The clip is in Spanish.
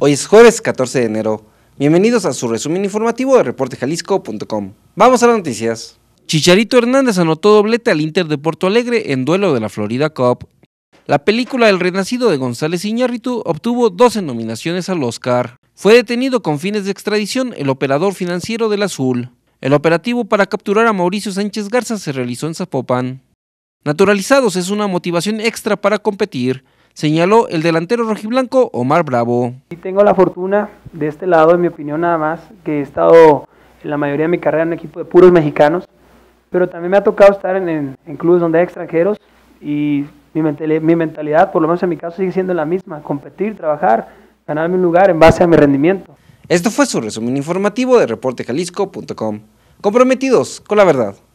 Hoy es jueves 14 de enero. Bienvenidos a su resumen informativo de reportejalisco.com. Vamos a las noticias. Chicharito Hernández anotó doblete al Inter de Porto Alegre en duelo de la Florida Cup. La película El Renacido de González Iñárritu obtuvo 12 nominaciones al Oscar. Fue detenido con fines de extradición el operador financiero del Azul. El operativo para capturar a Mauricio Sánchez Garza se realizó en Zapopan. Naturalizados es una motivación extra para competir señaló el delantero rojiblanco Omar Bravo. Y tengo la fortuna, de este lado, en mi opinión nada más, que he estado en la mayoría de mi carrera en un equipo de puros mexicanos, pero también me ha tocado estar en, clubes donde hay extranjeros y mi, mentalidad, mi mentalidad, por lo menos en mi caso, sigue siendo la misma, competir, trabajar, ganarme un lugar en base a mi rendimiento. Esto fue su resumen informativo de reportejalisco.com. Comprometidos con la verdad.